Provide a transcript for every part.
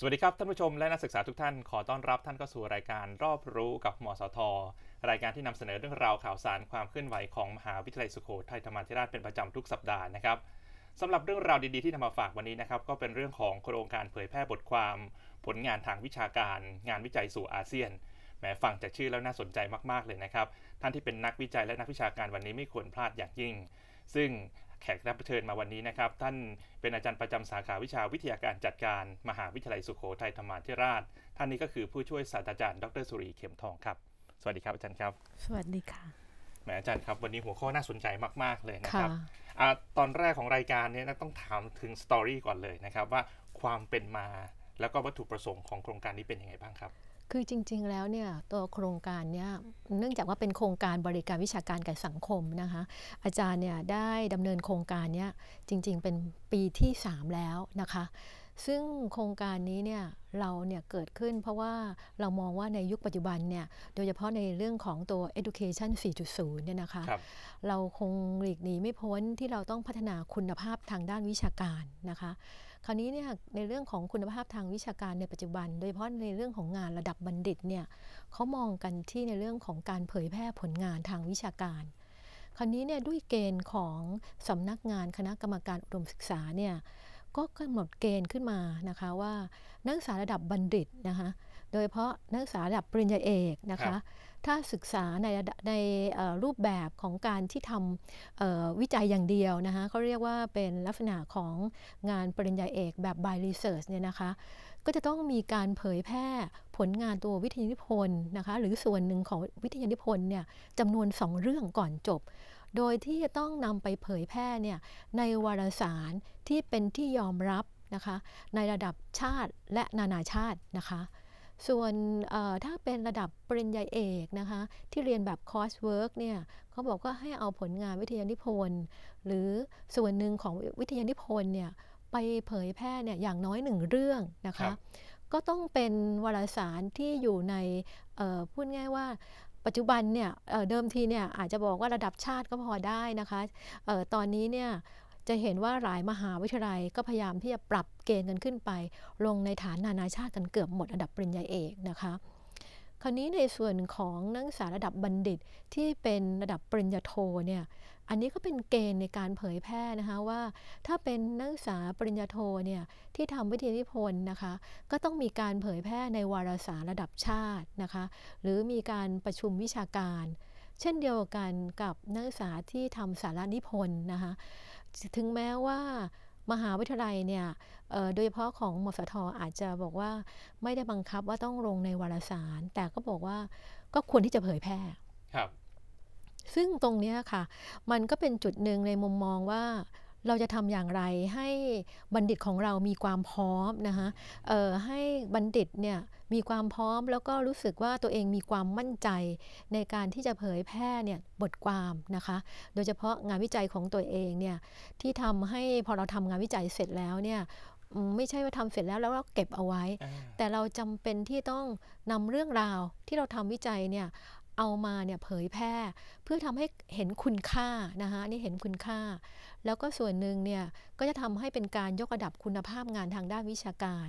สวัสดีครับท่านผู้ชมและนักศึกษาทุกท่านขอต้อนรับท่านเข้าสู่รายการรอบรู้กับมสท รายการที่นำเสนอเรื่องราวข่าวสารความเคลื่อนไหวของ มหาวิทยาลัยสุโขทัยธรรมาธิราชเป็นประจำทุกสัปดาห์นะครับสำหรับเรื่องราวดีๆที่นำมาฝากวันนี้นะครับก็เป็นเรื่องของโครงการเผยแพร่บทความ ผลงานทางวิชาการ งานวิจัยสู่อาเซียน แม้ฟังจากชื่อแล้วน่าสนใจมากๆเลยนะครับท่านที่เป็นนักวิจัยและนักวิชาการวันนี้ไม่ควรพลาดอย่างยิ่ง ซึ่งแขกรับเชิญมาวันนี้นะครับ ท่านเป็นอาจารย์ประจำสาขาวิชาวิทยาการจัดการ มหาวิทยาลัยสุโขทัยธรรมาธิราช ท่านนี้ก็คือผู้ช่วยศาสตราจารย์ ดรสุรีเข็มทองครับสวัสดีครับ อาจารย์ครับ สวัสดีค่ะแหมอาจารย์ครับวันนี้หัวข้อน่าสนใจมาก ๆเลยนะครับอตอนแรกของรายการนี้ต้องถามถึงสตอรี่ก่อนเลยนะครับว่าความเป็นมาแล้วก็วัตถุประสงค์ของโครงการนี้เป็นยังไงบ้างครับคือจริงๆ แล้วเนี่ยตัวโครงการเนี่ยเนื่องจากว่าเป็นโครงการบริการวิชาการกับสังคมนะคะอาจารย์เนี่ยได้ดำเนินโครงการเนี่ยจริง ๆ เป็นปีที่ 3 แล้วนะคะ ซึ่งโครงการนี้เนี่ยเราเนี่ยเกิดขึ้น เพราะว่าเรามองว่าในยุคปัจจุบันเนี่ยโดยเฉพาะในเรื่องของตัว education 4.0 เนี่ยนะคะครเราคงหลีกหนีไม่พ้นที่เราต้องพัฒนาคุณภาพทางด้านวิชาการนะคะคราวนี้เนี่ยในเรื่องของคุณภาพทางวิชาการในปัจจุบัน โดยเฉพาะในเรื่องของงานระดับบัณฑิตเนี่ยเขามองกันที่ในเรื่องของการเผยแพร่ผลงานทางวิชาการ คราวนี้เนี่ยด้วยเกณฑ์ของสำนักงานคณะกรรมการอุดมศึกษาเนี่ยก็กำหนดเกณฑ์ขึ้นมานะคะว่านักศึกษาระดับบัณฑิตนะคะโดยเฉพาะนักศึกษาระดับปริญญาเอกนะคะ ถ้าศึกษาในในรูปแบบของการที่ทำวิจัยอย่างเดียวนะคะเขาเรียกว่าเป็นลักษณะของงานปริญญาเอกแบบ by research เนี่ยนะคะ ก็จะต้องมีการเผยแพร่ผลงานตัววิทยานิพนธ์นะคะ หรือส่วนหนึ่งของวิทยานิพนธ์เนี่ยจำนวน 2 เรื่องก่อนจบ โดยที่จะต้องนำไปเผยแพร่เนี่ยในวารสารที่เป็นที่ยอมรับนะคะ ในระดับชาติและนานาชาตินะคะส่วนถ้าเป็นระดับปริญญาเอกนะคะที่เรียนแบบคอร์สเวิร์กเนี่ยเขาบอกว่าให้เอาผลงานวิทยานิพนธ์หรือส่วนหนึ่งของวิทยานิพนธ์เนี่ยไปเผยแพร่เนี่ยอย่างน้อยหนึ่งเรื่องนะคะก็ต้องเป็นวารสารที่อยู่ในพูดง่ายว่าปัจจุบันเนี่ยเดิมทีเนี่ยอาจจะบอกว่าระดับชาติก็พอได้นะคะออตอนนี้เนี่ยจะเห็นว่าหลายมหาวิทยาลัยก็พยายามที่จะปรับเกณฑ์กันขึ้นไป ลงในฐานนานาชาติกันเกือบหมดระดับปริญญาเอกนะคะ คราวนี้ในส่วนของนักศึกษาระดับบัณฑิตที่เป็นระดับปริญญาโทเนี่ย อันนี้ก็เป็นเกณฑ์ในการเผยแพร่นะคะว่า ถ้าเป็นนักศึกษาปริญญาโทเนี่ยที่ทำวิทยานิพนธ์นะคะก็ต้องมีการเผยแพร่ในวารสารระดับชาตินะคะหรือมีการประชุมวิชาการ เช่นเดียวกันกับนักศึกษาที่ทำสารนิพนธ์นะคะถึงแม้ว่ามหาวิทยาลัยเนี่ย โดยเฉพาะของมสทอาจจะบอกว่าไม่ได้บังคับว่าต้องลงในวารสาร แต่ก็บอกว่าก็ควรที่จะเผยแพร่ ครับ ซึ่งตรงนี้ค่ะ มันก็เป็นจุดหนึ่งในมุมมองว่าเราจะทำอย่างไรให้บัณฑิตของเรามีความพร้อมนะคะให้บัณฑิตเนี่ยมีความพร้อมแล้วก็รู้สึกว่าตัวเองมีความมั่นใจในการที่จะเผยแพร่เนี่ยบทความนะคะ โดยเฉพาะงานวิจัยของตัวเองเนี่ยที่ทำให้พอเราทำงานวิจัยเสร็จแล้วเนี่ยไม่ใช่ว่าทำเสร็จแล้วแล้วเราเก็บเอาไว้ แต่เราจำเป็นที่ต้องนำเรื่องราวที่เราทำวิจัยเนี่ยเอามาเนี่ยเผยแพร่เพื่อทำให้เห็นคุณค่านะคะนี่เห็นคุณค่า แล้วก็ส่วนหนึ่งเนี่ยก็จะทำให้เป็นการยกระดับคุณภาพงานทางด้านวิชาการ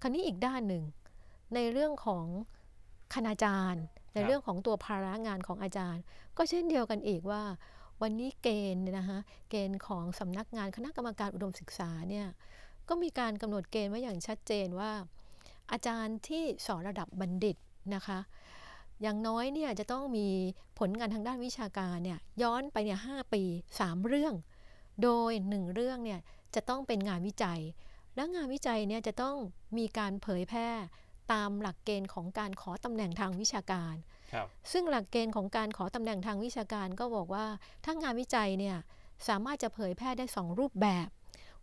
คราวนี้อีกด้านหนึ่ง ในเรื่องของคณาจารย์ ในเรื่องของตัวภาระงานของอาจารย์ ก็เช่นเดียวกันอีกว่า วันนี้เกณฑ์นะคะเกณฑ์ของสำนักงานคณะกรรมการอุดมศึกษาเนี่ยก็มีการกำหนดเกณฑ์ไว้อย่างชัดเจนว่า อาจารย์ที่สอนระดับบัณฑิตนะคะอย่างน้อยเนี่ยจะต้องมีผลงานทางด้านวิชาการเนี่ยย้อนไปเนี่ยหปี 3 เรื่อง โดย1เรื่องเนี่ยจะต้องเป็นงานวิจัย และงานวิจัยเนี่ยจะต้องมีการเผยแพร่ตามหลักเกณฑ์ของการขอตำแหน่งทางวิชาการ ซึ่งหลักเกณฑ์ของการขอตำแหน่งทางวิชาการ ก็บอกว่าถ้างานวิจัยเนี่ยสามารถจะเผยแพร่ได้ 2 รูปแบบ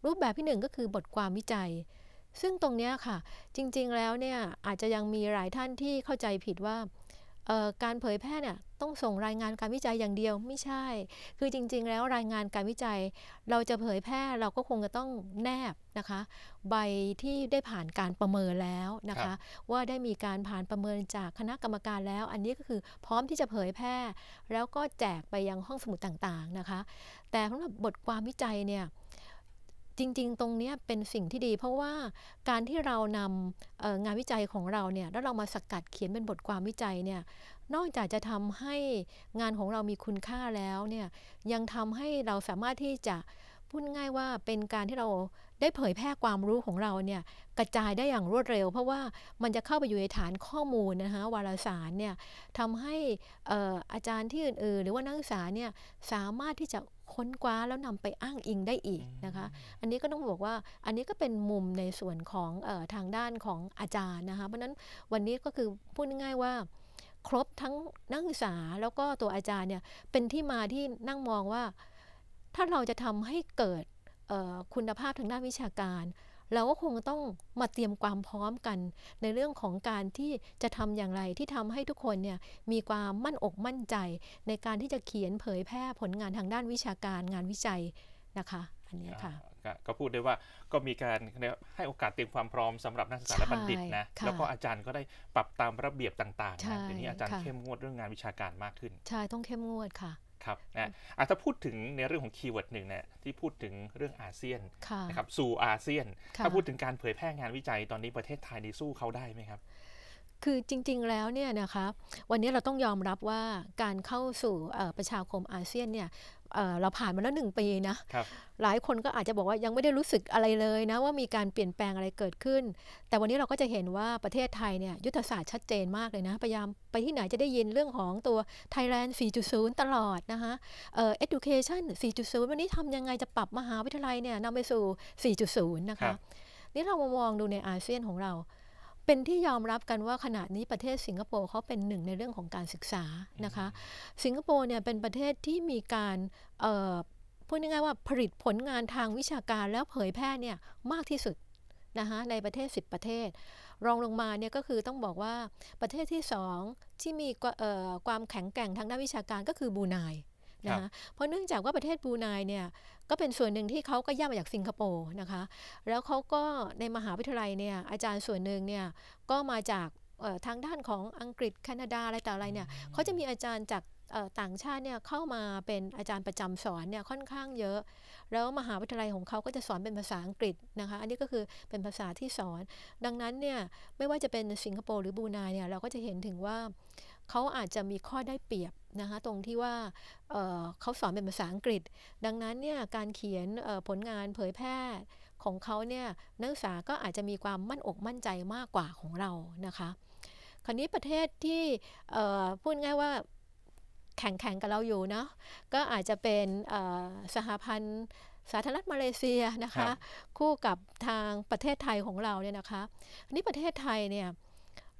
รูปแบบที่1ก็คือบทความวิจัย ซึ่งตรงนี้ค่ะจริง ๆ แล้วเนี่ยอาจจะยังมีหลายท่านที่เข้าใจผิดว่าการเผยแพร่เนี่ยต้องส่งรายงานการวิจัยอย่างเดียวไม่ใช่ คือจริงๆแล้วรายงานการวิจัยเราจะเผยแพร่เราก็คงจะต้องแนบนะคะ ใบที่ได้ผ่านการประเมินแล้วนะคะ ว่าได้มีการผ่านประเมินจากคณะกรรมการแล้ว อันนี้ก็คือพร้อมที่จะเผยแพร่แล้วก็แจกไปยังห้องสมุดต่างๆนะคะ แต่สำหรับบทความวิจัยเนี่ยจริง ๆ ตรงนี้เป็นสิ่งที่ดีเพราะว่าการที่เรานำงานวิจัยของเราเนี่ยแล้วเรามาสกกัดเขียนเป็นบทความวิจัยเนี่ยนอกจากจะทำให้งานของเรามีคุณค่าแล้วเนี่ยยังทำให้เราสามารถที่จะพูดง่ายว่าเป็นการที่เราได้เผยแพร่ความรู้ของเราเนี่ยกระจายได้อย่างรวดเร็วเพราะว่ามันจะเข้าไปอยู่ ในฐานข้อมูลนะคะวารสารเนี่ยทำให้อาจารย์ที่อื่น ๆ หรือว่านักศึกษาเนี่ยสามารถที่จะค้นคว้าแล้วนำไปอ้างอิงได้อีกนะคะ อันนี้ก็ต้องบอกว่า อันนี้ก็เป็นมุมในส่วนของออทางด้านของอาจารย์นะคะ เพราะนั้นวันนี้ก็คือพูดง่ายๆว่า ครบทั้งนักศึกษาแล้วก็ตัวอาจารย์เนี่ยเป็นที่มาที่นั่งมองว่าถ้าเราจะทำให้เกิดคุณภาพทางด้านวิชาการเราก็คงต้องมาเตรียมความพร้อมกัน ในเรื่องของการที่จะทำอย่างไร ที่ทำให้ทุกคนเนี่ยมีความมั่นอกมั่นใจ ในการที่จะเขียนเผยแพร่ผลงานทางด้านวิชาการงานวิจัยนะคะ อันนี้ค่ะก็พูดได้ว่าก็มีการให้โอกาสเตรียมความพร้อมสำหรับนักศึกษาและบัณฑิตนะแล้วก็อาจารย์ก็ได้ปรับตามระเบียบต่างๆนะเดี๋ยวนี้อาจารย์เข้มงวดเรื่องงานวิชาการมากขึ้นใช่ต้องเข้มงวดค่ะครับนะอาจจะพูดถึงในเรื่องของคีย์เวิร์ดหนึ่งเนะที่พูดถึงเรื่องอาเซียนนะครับสู่อาเซียน ถ้าพูดถึงการเผยแพร่งานวิจัยตอนนี้ประเทศไทยนี่สู้เขาได้ไหมครับคือจริงๆ แล้วเนี่ยนะคะวันนี้เราต้องยอมรับว่าการเข้าสู่ประชาคมอาเซียนเนี่ยเราผ่านมาแล้วหนึ่งปีนะหลายคนก็อาจจะบอกว่ายังไม่ได้รู้สึกอะไรเลยนะว่ามีการเปลี่ยนแปลงอะไรเกิดขึ้น แต่วันนี้เราก็จะเห็นว่าประเทศไทยเนี่ยยุทธศาสตร์ชัดเจนมากเลยนะพยายามไปที่ไหนจะได้ยินเรื่องของตัว Thailand 4.0 ตลอดนะคะเอ่อ education 4.0 วันนี้ทำยังไงจะปรับมหาวิทยาลัยเนี่ยนำไปสู่ 4.0 นะคะนี่เรามามองดูในอาเซียนของเราเป็นที่ยอมรับกันว่าขณะนี้ประเทศสิงคโปร์เขาเป็นหนึ่งในเรื่องของการศึกษานะคะสิงคโปร์เนี่ยเป็นประเทศที่มีการพูดง่ายๆว่าผลิตผลงานทางวิชาการแล้วเผยแพร่เนี่ยมากที่สุดนะคะในประเทศ10ประเทศรองลงมาเนี่ยก็คือต้องบอกว่าประเทศที่2ที่มีความแข็งแกร่งทางด้านวิชาการก็คือบูไนนะคะเพราะเนื่องจากว่าประเทศบููไนเนี่ยก็เป็นส่วนหนึ่งที่เขาก็ย่ำมาจากสิงคโปร์นะคะแล้วเขาก็ในมหาวิทยาลัยเนี่ยอาจารย์ส่วนหนึ่งเนี่ยก็มาจากทางด้านของอังกฤษแคนาดาอะไรต่ออะไรเนี่ยเขาจะมีอาจารย์จากต่างชาติเนี่ยเข้ามาเป็นอาจารย์ประจำสอนเนี่ยค่อนข้างเยอะ แล้วมหาวิทยาลัยของเขาก็จะสอนเป็นภาษาอังกฤษนะคะอันนี้ก็คือเป็นภาษาที่สอน ดังนั้นเนี่ย ไม่ว่าจะเป็นสิงคโปร์หรือบูนายเนี่ยเราก็จะเห็นถึงว่าเขาอาจจะมีข้อได้เปรียบนะคะตรงที่ว่าเเขาสอนเป็นภาษาอังกฤษ ดังนั้นเนี่ยการเขียนผลงานเผยแพร่ของเขาเนี่ยนักศึกษาก็อาจจะมีความมั่นอก มั่นใจมากกว่าของเรานะคะคราวนี้ประเทศที่พูดง่ายว่าแข่งแข่งกับเราอยู่เนาะก็อาจจะเป็นสหพันธ์สาธารณรัฐมาเลเซียนะคะคู่กับทางประเทศไทยของเราเนี่ยนะคะนี่ประเทศไทยเนี่ย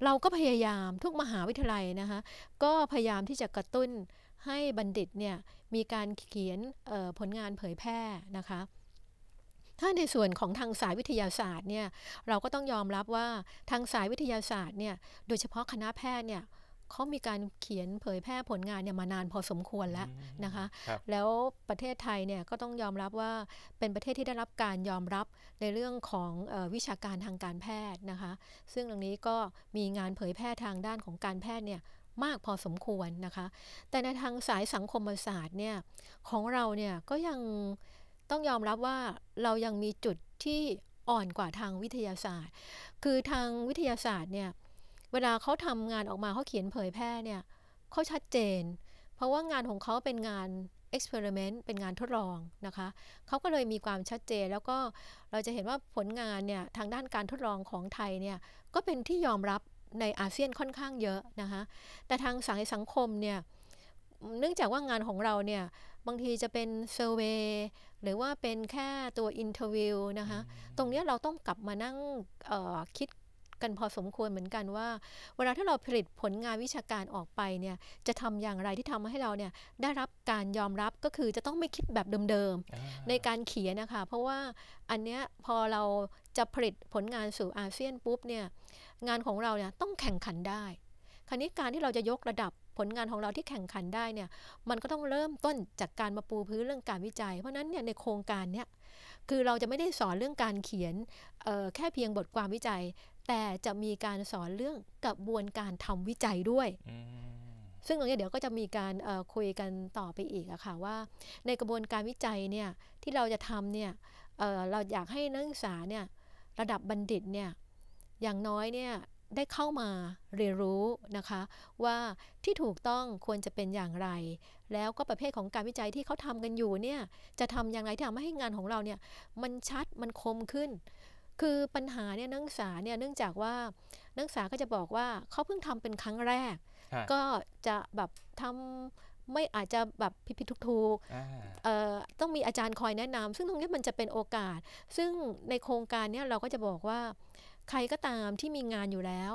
เราก็พยายามทุกมหาวิทยาลัยนะคะก็พยายามที่จะกระตุ้นให้บัณฑิตเนี่ยมีการเขียนผลงานเผยแพร่นะคะถ้าในส่วนของทางสายวิทยาศาสตร์เนี่ยเราก็ต้องยอมรับว่าทางสายวิทยาศาสตร์เนี่ยโดยเฉพาะคณะแพทย์เนี่ยเขามีการเขียนเผยแพร่ผลงานเนี่ยมานานพอสมควรแล้วนะคะคแล้วประเทศไทยเนี่ยก็ต้องยอมรับว่าเป็นประเทศที่ได้รับการยอมรับในเรื่องของอวิชาการทางการแพทย์นะคะ ซึ่งตรงนี้ก็มีงานเผยแพร่ทางด้านของการแพทย์เนี่ยมากพอสมควรนะคะ แต่ในทางสายสังคมศาสตร์เนี่ยของเราเนี่ยก็ยังต้องยอมรับว่าเรายังมีจุดที่อ่อนกว่าทางวิทยาศาสตร์ คือทางวิทยาศาสตร์เนี่ยเวลาเขาทำงานออกมาเขาเขียนเผยแพร่เนี่ยเขาชัดเจน เพราะว่างานของเขาเป็นงานเอ็กซ์เพร์เมนต์เป็นงานทดลองนะคะเขาก็เลยมีความชัดเจนแล้วก็เราจะเห็นว่าผลงานเนี่ยทางด้านการทดลองของไทยเนี่ยก็เป็นที่ยอมรับในอาเซียนค่อนข้างเยอะนะคะแต่ทางสังสังคมเนี่ยเนื่องจากว่างานของเราเนี่ยบางทีจะเป็นเซอร์เวยหรือว่าเป็นแค่ตัวอินเทอร์วิวนะคะตรงนี้เราต้องกลับมานั่งคิดกันพอสมควรเหมือนกันว่าเวลาที่เราผลิตผลงานวิชาการออกไปเนี่ยจะทำอย่างไรที่ทำให้เราเนี่ยได้รับการยอมรับก็คือจะต้องไม่คิดแบบเดิม ๆ ในการเขียนนะคะเพราะว่าอันเนี้ยพอเราจะผลิตผลงานสู่อาเซียนปุ๊บเนี่ยงานของเราเนี่ยต้องแข่งขันได้คราวนี้การที่เราจะยกระดับผลงานของเราที่แข่งขันได้เนี่ยมันก็ต้องเริ่มต้นจากการมาปูพื้นเรื่องการวิจัย เพราะนั้นเนี่ยในโครงการเนี่ยคือเราจะไม่ได้สอนเรื่องการเขียนแค่เพียงบทความวิจัยแต่จะมีการสอนเรื่องกระบวนการทำวิจัยด้วย ซึ่งตรงนี้เดี๋ยวก็จะมีการคุยกันต่อไปอีกอะค่ะว่าในกระบวนการวิจัยเนี่ยที่เราจะทำเนี่ยเเราอยากให้นักศึกษาเนี่ยระดับบัณฑิตเนี่ยอย่างน้อยเนี่ยได้เข้ามาเรียนรู้นะคะว่าที่ถูกต้องควรจะเป็นอย่างไร แล้วก็ประเภทของการวิจัยที่เขาทำกันอยู่เนี่ยจะทำอย่างไรที่ทำให้งานของเราเนี่ยมันชัดมันคมขึ้นคือปัญหาเนี่ยนักศึกษาเนี่ยเนื่องจากว่านักศึกษาก็จะบอกว่าเขาเพิ่งทำเป็นครั้งแรก ก็จะแบบทำไม่อาจจะแบบผิดกถูกต้องมีอาจารย์คอยแนะนำ ซึ่งตรงนี้มันจะเป็นโอกาส ซึ่งในโครงการเนี้เราก็จะบอกว่า ใครก็ตามที่มีงานอยู่แล้ว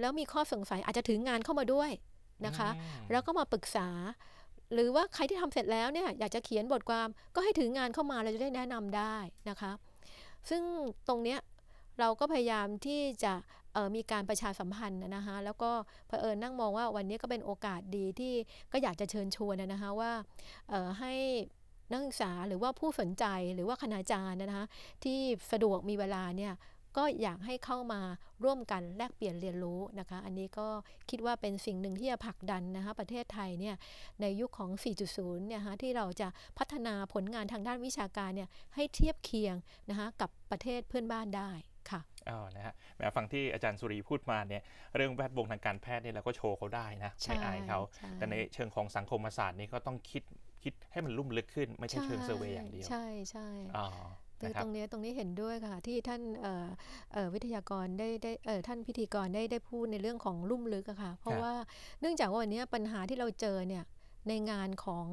แล้วมีข้อสงสัยอาจจะถึงงานเข้ามาด้วยนะคะ แล้วก็มาปรึกษา หรือว่าใครที่ทำเสร็จแล้วเนี่ยอยากจะเขียนบทความก็ให้ถึงงานเข้ามาเราจะได้แนะนำได้นะคะซึ่งตรงเนี้ยเราก็พยายามที่จะมีการประชาสัมพันธ์นะคะแล้วก็เผอิญนั่งมองว่าวันนี้ก็เป็นโอกาสดีที่ก็อยากจะเชิญชวนนะคะว่าให้นักศึกษาหรือว่าผู้สนใจหรือว่าคณาจารย์นะคะที่สะดวกมีเวลาเนี่ยก็อยากให้เข้ามาร่วมกันแลกเปลี่ยนเรียนรู้นะคะอันนี้ก็คิดว่าเป็นสิ่งหนึ่งที่จะผลักดันนะคะประเทศไทยเนี่ยในยุคของ 4.0 เนี่ยฮะที่เราจะพัฒนาผลงานทางด้านวิชาการเนี่ยให้เทียบเคียงนะคะกับประเทศเพื่อนบ้านได้ค่ะอ๋อนะฮะ แม้ฟังที่อาจารย์สุรีพูดมาเนี่ยเรื่องแวดวงทางการแพทย์เนี่ยเราก็โชว์เขาได้นะไม่อายเขาแต่ในเชิงของสังคมศาสตร์นี่ก็ต้องคิดคิดให้มันลุ่มลึกขึ้นไม่ใช่เชิงเซอร์เวยอย่างเดียวใช่ใช่คือตรงนี้ตรงนี้เห็นด้วยค่ะที่ท่านวิทยากรได้ได้ท่านพิธีกรได้ได้พูดในเรื่องของลุ่มลึกค่ะเพราะว่าเนื่องจากว่าวันนี้ปัญหาที่เราเจอเนี่ยในงานของ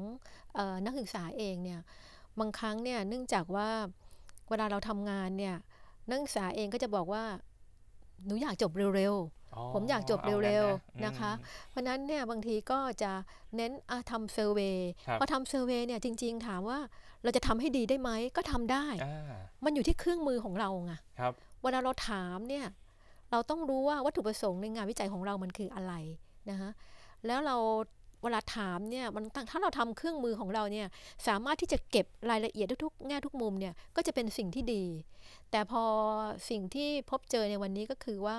นักศึกษาเองเนี่ยบางครั้งเนี่ยเนื่องจากว่าเวลาเราทำงานเนี่ยนักศึกษาเองก็จะบอกว่าหนูอยากจบเร็วๆ ผมอยากจบเร็วๆนะคะเพราะนั้นเนี่ยบางทีก็จะเน้นทำเซอร์เวย์พอทำเซอร์เวย์เนี่ยจริงๆถามว่าเราจะทำให้ดีได้ไหมก็ทำได้ มันอยู่ที่เครื่องมือของเราไง ครับ เวลาเราถามเนี่ย เราต้องรู้ว่าวัตถุประสงค์ในงานวิจัยของเรามันคืออะไรนะคะแล้วเราเวลาถามเนี่ยมันถ้าเราทำเครื่องมือของเราเนี่ยสามารถที่จะเก็บรายละเอียดทุกแง่ทุกมุมเนี่ย ก็จะเป็นสิ่งที่ดี แต่พอสิ่งที่พบเจอในวันนี้ก็คือว่า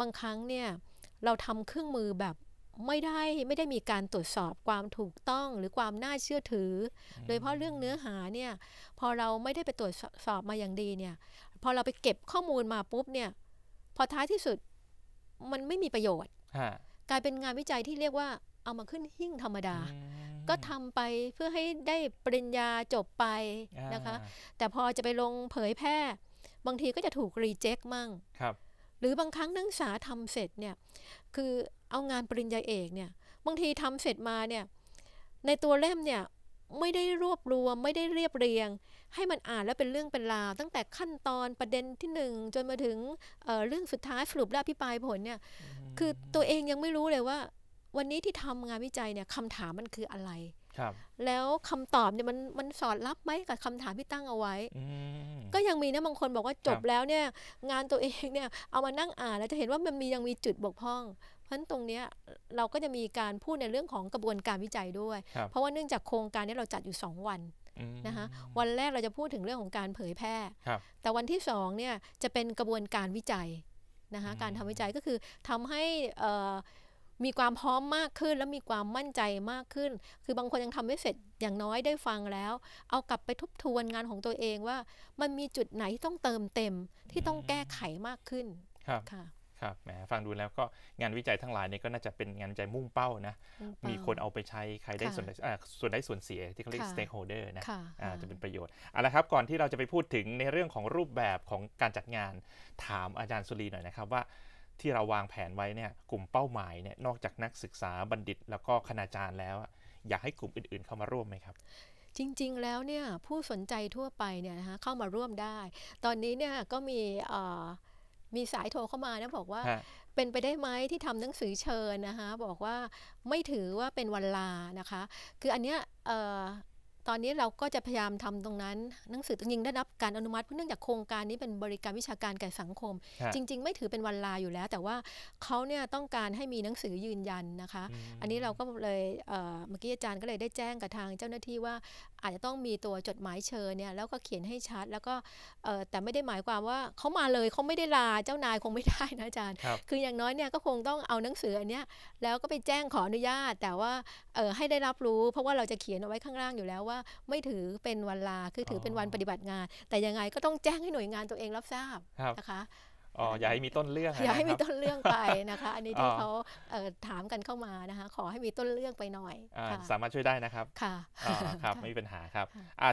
บางครั้งเนี่ยเราทำเครื่องมือแบบไม่ได้ไม่ได้มีการตรวจสอบความถูกต้องหรือความน่าเชื่อถือโดยเพราะเรื่องเนื้อหาเนี่ย พอเราไม่ได้ไปตรวจสอบมาอย่างดีเนี่ย พอเราไปเก็บข้อมูลมาปุ๊บเนี่ย พอท้ายที่สุดมันไม่มีประโยชน์ กลายเป็นงานวิจัยที่เรียกว่าเอามาขึ้นหิ้งธรรมดา ก็ทำไปเพื่อให้ได้ปริญญาจบไปนะคะ แต่พอจะไปลงเผยแพร่ บางทีก็จะถูกรีเจ็คมั่งหรือบางครั้งนักศึกษาทำเสร็จเนี่ย คือเอางานปริญญาเอกเนี่ย บางทีทำเสร็จมาเนี่ย ในตัวเล่มเนี่ยไม่ได้รวบรวมไม่ได้เรียบเรียง ให้มันอ่านแล้วเป็นเรื่องเป็นราวตั้งแต่ขั้นตอนประเด็นที่ 1 จนมาถึงเเรื่องสุดท้ายสรุปและพิปายผลเนี่ย คือตัวเองยังไม่รู้เลยว่าวันนี้ที่ทำงานวิจัยเนี่ยคำถามมันคืออะไร ครับ แล้วคำตอบเนี่ยมันมันสอดรับไหมกับคำถามที่ตั้งเอาไว้ ก็ยังมีนะ บางคนบอกว่าจบแล้วเนี่ยงานตัวเองเนี่ยเอามานั่งอ่านแล้วจะเห็นว่ามันมียังมีจุดบกพร่อง เพราะนั้นตรงนี้เราก็จะมีการพูดในเรื่องของกระบวนการวิจัยด้วย เพราะว่าเนื่องจากโครงการนี้เราจัดอยู่2วันนะคะวันแรกเราจะพูดถึงเรื่องของการเผยแพร่แต่วันที่2เนี่ยจะเป็นกระบวนการวิจัยนะคะการทำวิจัยก็คือทำให้มีความพร้อมมากขึ้นและมีความมั่นใจมากขึ้น คือบางคนยังทำไม่เสร็จอย่างน้อยได้ฟังแล้ว เอากลับไปทบทวนงานของตัวเองว่า มันมีจุดไหนที่ต้องเติมเต็มที่ต้องแก้ไขมากขึ้น ครับ ค่ะ ครับ แหมฟังดูแล้วก็งานวิจัยทั้งหลายนี่ก็น่าจะเป็นงานวิจัยมุ่งเป้านะ มีคนเอาไปใช้ใครได้ส่วนส่วนได้ส่วนเสียที่เขาเรียก stakeholder นะะจะเป็นประโยชน์เอาละครับ ก่อนที่เราจะไปพูดถึงในเรื่องของรูปแบบของการจัดงานถามอาจารย์สุรีหน่อยนะครับว่าที่เราวางแผนไว้เนี่ยกลุ่มเป้าหมายเนี่ยนอกจากนักศึกษาบัณฑิตแล้วก็คณาจารย์แล้ว อยากให้กลุ่มอื่นๆเข้ามาร่วมไหมครับ จริงๆแล้วเนี่ยผู้สนใจทั่วไปเนี่ยนะคะเข้ามาร่วมได้ ตอนนี้เนี่ยก็มีมีสายโทรเข้ามานะบอกว่าเป็นไปได้ไหมที่ทำหนังสือเชิญนะคะบอกว่าไม่ถือว่าเป็นวันลานะคะ คืออันเนี้ยตอนนี้เราก็จะพยายามทำตรงนั้นหนังสือจยิงได้รับการอนุมัติเพราะเนื่องจากโครงการนี้เป็นบริการวิชาการแก่สังคม จริงๆไม่ถือเป็นวันลาอยู่แล้ว แต่ว่าเขาเนี่ยต้องการให้มีหนังสือยืนยันนะคะ อันนี้เราก็เลยเมื่อกี้อาจารย์ก็เลยได้แจ้งกับทางเจ้าหน้าที่ว่าอาจจะต้องมีตัวจดหมายเชิญเนี่ยแล้วก็เขียนให้ชัดแล้วก็แต่ไม่ได้หมายความว่าเขามาเลยเขาไม่ได้ลาเจ้านายคงไม่ได้นะอาจารย์คืออย่างน้อยเนี่ยก็คงต้องเอาหนังสืออันเนี้ยแล้วก็ไปแจ้งขออนุญาต แต่ว่าให้ได้รับรู้เพราะว่าเราจะเขียนเอาไว้ข้างล่างอยู่แล้วว่าไม่ถือเป็นวันลาคือถือเป็นวันปฏิบัติงาน แต่ยังไงก็ต้องแจ้งให้หน่วยงานตัวเองรับทราบนะคะอ๋ออย่าให้มีต้นเรื่องอย่าให้มีต้นเรื่องไปนะคะอันนี้ที่เขาถามกันเข้ามานะคะ ขอให้มีต้นเรื่องไปหน่อยสามารถช่วยได้นะครับค่ะครับไม่มีปัญหาครับ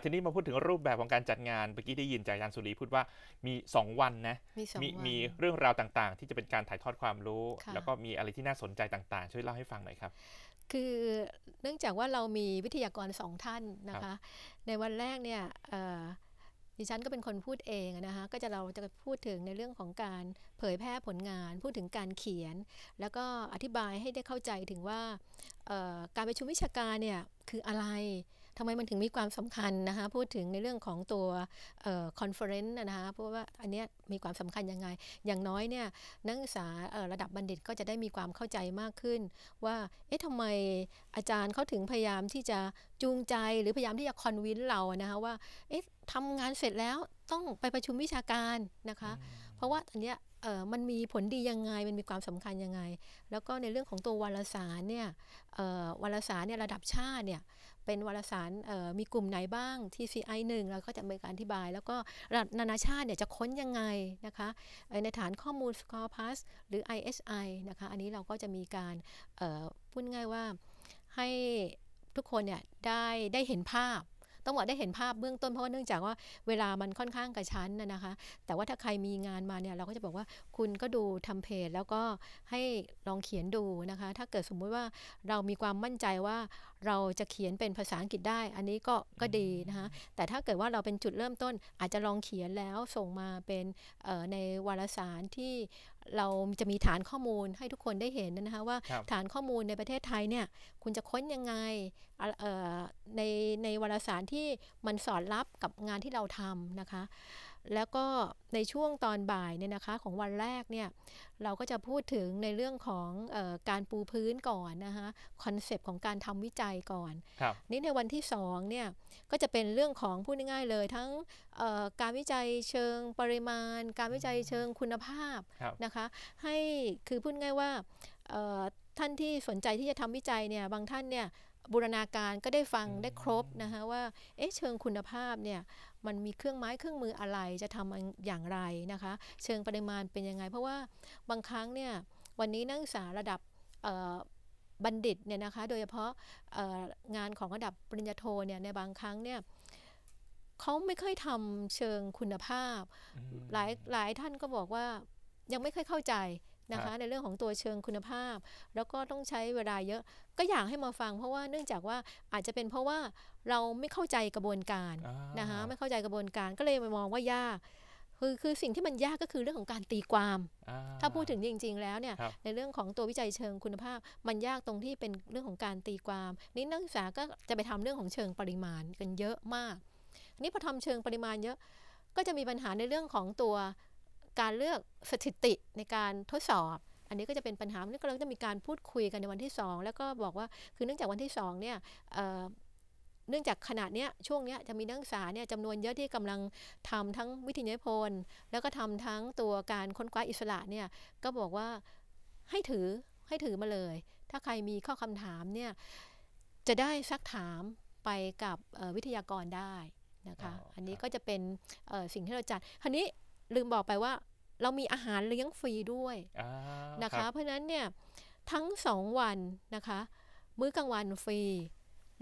ทีนี้มาพูดถึงรูปแบบของการจัดงานเมื่อกี้ได้ยินจากยานสุรีพูดว่า มี 2 วันนะมีมีเรื่องราวต่างๆ ที่จะเป็นการถ่ายทอดความรู้ แล้วก็มีอะไรที่น่าสนใจต่างๆ ช่วยเล่าให้ฟังหน่อยครับ คือเนื่องจากว่าเรามีวิทยากรสองท่านนะคะ ในวันแรกเนี่ยดิฉันก็เป็นคนพูดเองนะคะ ก็จะเราจะพูดถึงในเรื่องของการเผยแพร่ผลงาน พูดถึงการเขียน แล้วก็อธิบายให้ได้เข้าใจถึงว่าการประชุมวิชาการเนี่ย คืออะไรทำไมมันถึงมีความสำคัญนะคะพูดถึงในเรื่องของตัวคอนเฟอเรนซ์นะคะเพราะว่าอันเนี้ยมีความสำคัญยังไง อย่างน้อยเนี่ยนักศึกษาระดับบัณฑิตก็จะได้มีความเข้าใจมากขึ้น ว่าเอ๊ะทำไมอาจารย์เขาถึงพยายามที่จะจูงใจ หรือพยายามที่จะคอนวินเรานะคะว่าเอ๊ะทำงานเสร็จแล้วต้องไปประชุมวิชาการนะคะเพราะว่าอันเนี้ยมันมีผลดียังไง มันมีความสำคัญยังไงแล้วก็ในเรื่องของตัววารสารเนี่ยวารสารเนี่ยระดับชาติเนี่ยเป็นวารสารมีกลุ่มไหนบ้าง TCI 1 เราก็จะมีการอธิบาย แล้วก็ระดับนานาชาติเนี่ยจะค้นยังไงนะคะ ในฐานข้อมูล Scorpass หรือ ISI นะคะอันนี้เราก็จะมีการพูดง่ายว่าให้ทุกคนเนี่ยได้ได้เห็นภาพต้องบอกได้เห็นภาพเบื้องต้นเพราะว่าเนื่องจากว่าเวลามันค่อนข้างกระชั้นนะนะคะแต่ว่าถ้าใครมีงานมาเนี่ยเราก็จะบอกว่าคุณก็ดูทำเพจแล้วก็ให้ลองเขียนดูนะคะถ้าเกิดสมมุติว่าเรามีความมั่นใจว่าเราจะเขียนเป็นภาษาอังกฤษได้ อันนี้ก็ก็ดีนะคะแต่ถ้าเกิดว่าเราเป็นจุดเริ่มต้นอาจจะลองเขียนแล้วส่งมาเป็นในวารสารที่เราจะมีฐานข้อมูลให้ทุกคนได้เห็นนะคะว่าฐานข้อมูลในประเทศไทยเนี่ยคุณจะค้นยังไงในในวารสารที่มันสอดรับกับงานที่เราทำนะคะแล้วก็ในช่วงตอนบ่ายเนี่ยนะคะของวันแรกเนี่ยเราก็จะพูดถึงในเรื่องของออการปูพื้นก่อนนะคะคอนเซปต์ของการทำวิจัยก่อนนี่ในวันที่2เนี่ยก็จะเป็นเรื่องของพูดง่ายๆเลยทั้งการวิจัยเชิงปริมาณ การวิจัยเชิงคุณภาพนะคะให้คือพูดง่ายว่าท่านที่สนใจที่จะทำวิจัยเนี่ยบางท่านเนี่ยบูรณาการก็ได้ฟังได้ครบนะคะว่าเอ๊ะเชิงคุณภาพเนี่ยมันมีเครื่องไม้เครื่องมืออะไรจะทำอย่างไรนะคะเชิงปริมาณเป็นยังไงเพราะว่าบางครั้งเนี่ยวันนี้นักศึกษาระดับบัณฑิตเนี่ยนะคะโดยเฉพาะงานของระดับปริญญาโทเนี่ยในบางครั้งเนี่ยเขาไม่ค่อยทำเชิงคุณภาพหลายหลายท่านก็บอกว่ายังไม่เคยเข้าใจนะคะในเรื่องของตัวเชิงคุณภาพ แล้วก็ต้องใช้เวลาเยอะก็อยากให้มาฟังเพราะว่าเนื่องจากว่าอาจจะเป็นเพราะว่าเราไม่เข้าใจกระบวนการนะคะไม่เข้าใจกระบวนการก็เลยมองว่ายาก คือคือสิ่งที่มันยากก็คือเรื่องของการตีความ ถ้าพูดถึงจริงๆแล้วเนี่ย ในเรื่องของตัววิจัยเชิงคุณภาพ มันยากตรงที่เป็นเรื่องของการตีความนี่นักศึกษาก็จะไปทำเรื่องของเชิงปริมาณกันเยอะมากนี่พอทำเชิงปริมาณเยอะก็จะมีปัญหาในเรื่องของตัวการเลือกสถิติในการทดสอบ อันนี้ก็จะเป็นปัญหาที่อำลงจะมีการพูดคุยกันในวันที่ 2 แล้วก็บอกว่าคือเนื่องจากวันที่2เนี่ยเนื่องจากขนาดเนี้ยช่วงเนี้ยจะมีนักศึกษาเนี่ยจำนวนเยอะที่กำลังทำทั้งวิทยาพลแล้วก็ทำทั้งตัวการค้นคว้าอิสระเนี่ยก็บอกว่าให้ถือให้ถือมาเลย ถ้าใครมีข้อคำถามเนี่ยจะได้ซักถามไปกับวิทยากรได้นะคะอันนี้ก็จะเป็นสิ่งที่เราจัดทีนี้ลืมบอกไปว่าเรามีอาหารเลี้ยงฟรีด้วยนะคะเพราะนั้นเนี่ยทั้งสองวันนะคะมื้อกลางวันฟรี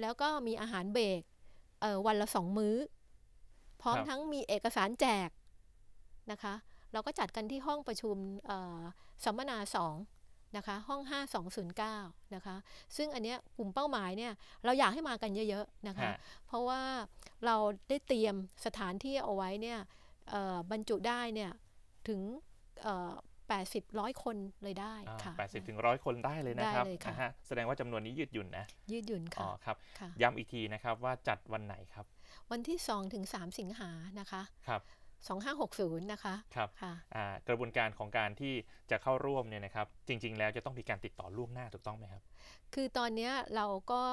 แล้วก็มีอาหารเบรกวันละสองมื้อพร้อมทั้งมีเอกสารแจกนะคะเราก็จัดกันที่ห้องประชุมสัมมนาสองนะคะห้อง 5209นะคะซึ่งอันเนี้ยกลุ่มเป้าหมายเนี่ยเราอยากให้มากันเยอะๆนะคะเพราะว่าเราได้เตรียมสถานที่เอาไว้เนี่ยบรรจุได้เนี่ยถึง 80ร้อยคนเลยได้ค่ะ80ถึงร้อยคนได้เลยนะครับะะแสดงว่าจำนวนนี้ยืดหยุ่นนะ ยืดหยุ่นค่ะอ๋อครับย้ำอีกทีนะครับว่าจัดวันไหนครับ วันที่2ถึง3สิงหานะคะครับ2560 นะคะ ครับกระบวนการของการที่จะเข้าร่วมเนี่ยนะครับจริง ๆ แล้วจะต้องมีการติดต่อล่วงหน้าถูกต้องไหมครับ คือตอนนี้เราก็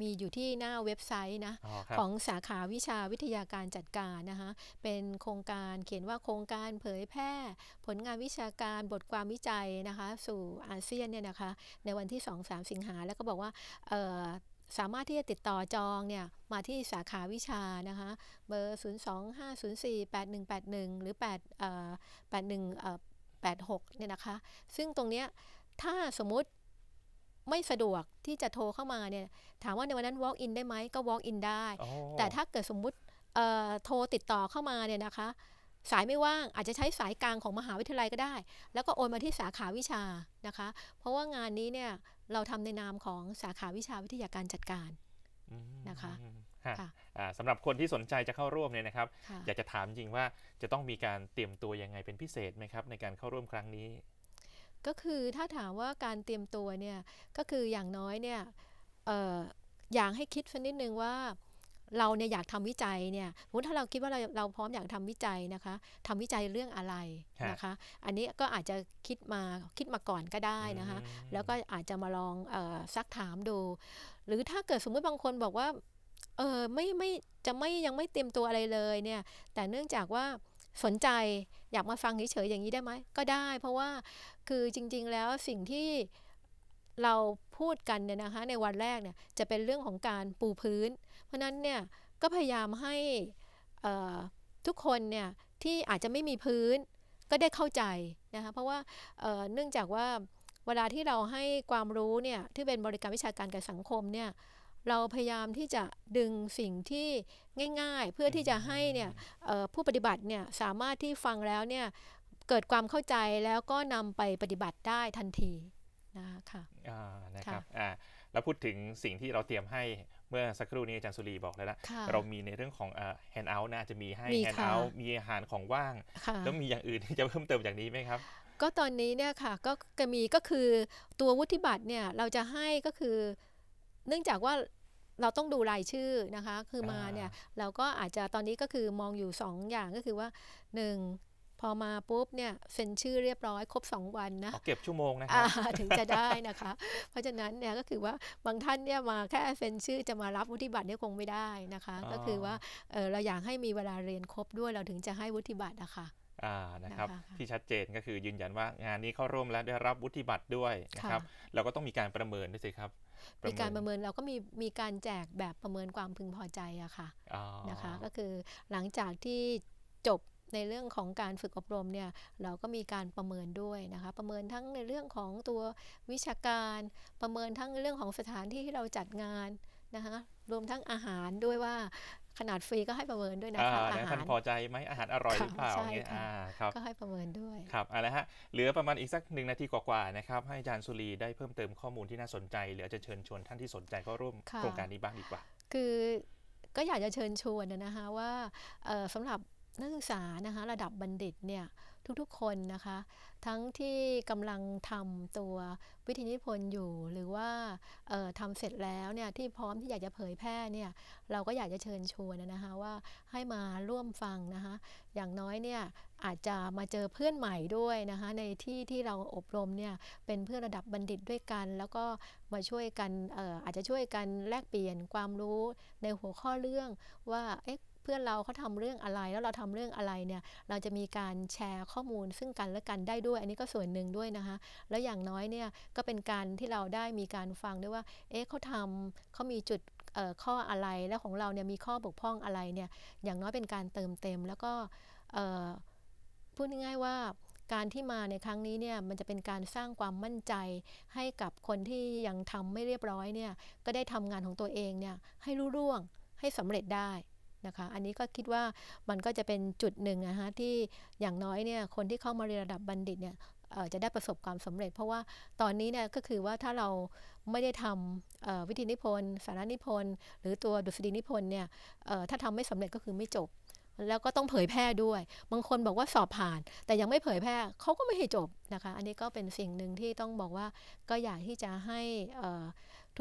มีอยู่ที่หน้าเว็บไซต์นะอของสาขาวิชาวิทยาการจัดการนะคะเป็นโครงการเขียนว่าโครงการเผยแพร่ ผลงานวิชาการบทความวิจัยนะคะ สู่อาเซียนเนี่ยนะคะในวันที่ 2-3 สิงหาแล้วก็บอกว่าสามารถที่จะติดต่อจองเนี่ยมาที่สาขาวิชานะคะ เบอร์ 025048181 หรือ8เอ่อ81เอ่อ86เนี่ยนะคะ ซึ่งตรงเนี้ยถ้าสมมุติไม่สะดวกที่จะโทรเข้ามาเนี่ยถามว่าในวันนั้น walk in ได้ไหมก็ walk in ได้ แต่ถ้าเกิดสมมุติโทรติดต่อเข้ามาเนี่ยนะคะ สายไม่ว่างอาจจะใช้สายกลางของมหาวิทยาลัยก็ได้ แล้วก็โอนมาที่สาขาวิชานะคะ เพราะว่างานนี้เนี่ยเราทำในนามของสาขาวิชาวิทยาการจัดการนะคะสำหรับคนที่สนใจจะเข้าร่วมเนี่ยนะครับ อยากจะถามจริงว่าจะต้องมีการเตรียมตัวยังไงเป็นพิเศษไหมครับในการเข้าร่วมครั้งนี้ ก็คือถ้าถามว่าการเตรียมตัวเนี่ยก็คืออย่างน้อยเนี่ยอยากให้คิดสักนิดนึงว่าเราเนี่ยอยากทำวิจัยเนี่ยสมมติถ้าเราคิดว่าเราเราพร้อมอยากทำวิจัยนะคะ ทำวิจัยเรื่องอะไรนะคะ อันนี้ก็อาจจะคิดมาคิดมาก่อนก็ได้นะคะ แล้วก็อาจจะมาลองซักถามดู หรือถ้าเกิดสมมติบางคนบอกว่า เออไม่ไม่จะไม่ยังไม่เตรียมตัวอะไรเลยเนี่ย แต่เนื่องจากว่าสนใจอยากมาฟังเฉยๆอย่างนี้ได้ไหม ก็ได้ เพราะว่าคือจริง ๆ แล้วสิ่งที่เราพูดกันเนี่ยนะคะ ในวันแรกเนี่ย จะเป็นเรื่องของการปูพื้นเพราะนั้นเนี่ยก็พยายามให้ทุกคนเนี่ยที่อาจจะไม่มีพื้นก็ได้เข้าใจนะคะเพราะว่าเนื่องจากว่าเวลาที่เราให้ความรู้เนี่ยที่เป็นบริการวิชาการกับสังคมเนี่ยเราพยายามที่จะดึงสิ่งที่ง่ายๆ เพื่อที่จะให้เนี่ยผู้ปฏิบัติเนี่ยสามารถที่ฟังแล้วเนี่ยเกิดความเข้าใจแล้วก็นำไปปฏิบัติได้ทันทีนะคะค่ะนะครับแล้วพูดถึงสิ่งที่เราเตรียมให้เมื่อสักครู่นี้อาจารย์สุรีบอกแล้วละเรามีในเรื่องของแฮนด์เอาท์นะจะมีให้แฮนด์เอาท์มีอาหารของว่างแล้วมีอย่างอื่นที่จะเพิ่มเติมจากนี้ไหมครับ ก็ตอนนี้เนี่ยค่ะก็จะมีก็คือตัววุฒิบัตรเนี่ยเราจะให้ก็คือ เนื่องจากว่าเราต้องดูรายชื่อนะคะ คือมาเนี่ยเราก็อาจจะตอนนี้ก็คือมองอยู่ 2 อย่างก็คือว่า1พอมาปุ๊บเนี่ยเซ็นชื่อเรียบร้อย ครบ 2 วันนะเก็บชั่วโมงนะคะถึงจะได้นะคะ เพราะฉะนั้นเนี่ยก็คือว่าบางท่านเนี่ยมาแค่เซ็นชื่อจะมารับวุฒิบัตรเนี่ยคงไม่ได้นะคะ ก็คือว่าเราอยากให้มีเวลาเรียนครบด้วยเราถึงจะให้วุฒิบัตรนะคะอ่านะครับที่ชัดเจนก็คือยืนยันว่างานนี้เข้าร่วมแล้วได้รับวุฒิบัตรด้วยนะครับเราก็ต้องมีการประเมินด้วยสิครับมีการประเมินเราก็มีมีการแจกแบบประเมินความพึงพอใจอะค่ะนะคะ ก็คือหลังจากที่จบในเรื่องของการฝึกอบรมเนี่ยเราก็มีการประเมินด้วยนะคะประเมินทั้งในเรื่องของตัววิชาการประเมินทั้งเรื่องของสถานที่ที่เราจัดงานนะคะรวมทั้งอาหารด้วยว่าขนาดฟรีก็ให้ประเมินด้วยนะคะอาหารพอใจไหมอาหารอร่อยหรือเปล่าเนี่ยครับก็ให้ประเมินด้วยครับเอาละฮะเหลือประมาณอีกสักหนึ่งนาทีกว่าๆนะครับให้อาจารย์สุรีได้เพิ่มเติมข้อมูลที่น่าสนใจ หรือจะเชิญชวนท่านที่สนใจเข้าร่วมโครงการนี้บ้างดีกว่า คือก็อยากจะเชิญชวนนะคะว่าสำหรับนักศึกษานะคะระดับบัณฑิตเนี่ยทุกๆคนนะคะทั้งที่กำลังทำตัววิทยนิพนธ์อยู่หรือว่าทำเสร็จแล้วเนี่ยที่พร้อมที่อยากจะเผยแพร่เนี่ยเราก็อยากจะเชิญชวนนะคะว่า ให้มาร่วมฟังนะคะอย่างน้อยเนี่ยอาจจะมาเจอเพื่อนใหม่ด้วยนะคะในที่ที่เราอบรมเนี่ยเป็นเพื่อนระดับบัณฑิตด้วยกันแล้วก็มาช่วยกันอออาจจะช่วยกันแลกเปลี่ยนความรู้ในหัวข้อเรื่องว่าเอ๊ะพื่อนเราเขาทาเรื่องอะไรแล้วเราทำเรื่องอะไรเนี่ย เราจะมีการแชร์ข้อมูลซึ่งกันและกันได้ด้วยอันนี้ก็ส่วนหนึ่งด้วยนะคะ แล้วอย่างน้อยเนี่ย ก็เป็นการที่เราได้มีการฟังด้วยว่า เอ๊ะเขาทำเขามีจุดข้ออะไรแล้วของเราเนี่ยมีข้อบกพร่องอะไรเนี่ย อย่างน้อยเป็นการเติมเต็ม แล้วก็พูดง่ายๆว่าการที่มาในครั้งนี้เนี่ยมันจะเป็นการสร้างความมั่นใจให้กับคนที่ยังทำไม่เรียบร้อยเนี่ย ก็ได้ทำงานของตัวเองเนี่ยให้รู้ร่วงให้สำเร็จได้ะคะอันนี้ก็คิดว่ามันก็จะเป็นจุดหนึ่งนะคะที่อย่างน้อยเนี่ยคนที่เข้ามาเรียนระดับบัณฑิตเนี่ยจะได้ประสบความสำเร็จ เพราะว่าตอนนี้เนี่ยก็คือว่าถ้าเราไม่ได้ทำวิธีนิพนธ์สารนิพนธ์ หรือตัวดุษฎีนิพนธ์เนี่ยถ้าทำไม่สำเร็จก็คือไม่จบ แล้วก็ต้องเผยแพร่ด้วยบางคนบอกว่าสอบผ่าน แต่ยังไม่เผยแพร่เขาก็ไม่ให้จบนะคะอันนี้ก็เป็นสิ่งหนึ่งที่ต้องบอกว่าก็อยากที่จะให้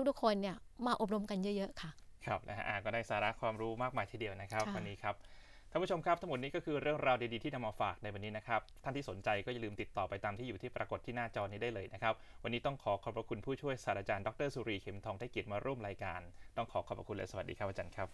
ทุกๆคนเนี่ยมาอบรมกันเยอะๆค่ะครับนะฮะก็ได้สาระความรู้มากมายทีเดียวนะครับ วันนี้ครับท่านผู้ชมครับทั้งหมดนี้ก็คือเรื่องราวดีๆที่นำมาฝากในวันนี้นะครับท่านที่สนใจก็อย่าลืมติดต่อไปตามที่อยู่ที่ปรากฏที่หน้าจอนี้ได้เลยนะครับวันนี้ต้องขอขอบพระคุณผู้ช่วยศาสตราจารย์ดรสุรีเข็มทองได้เกียรติมาร่วมรายการ ต้องขอขอบพระคุณและสวัสดีครับอาจารย์ครับ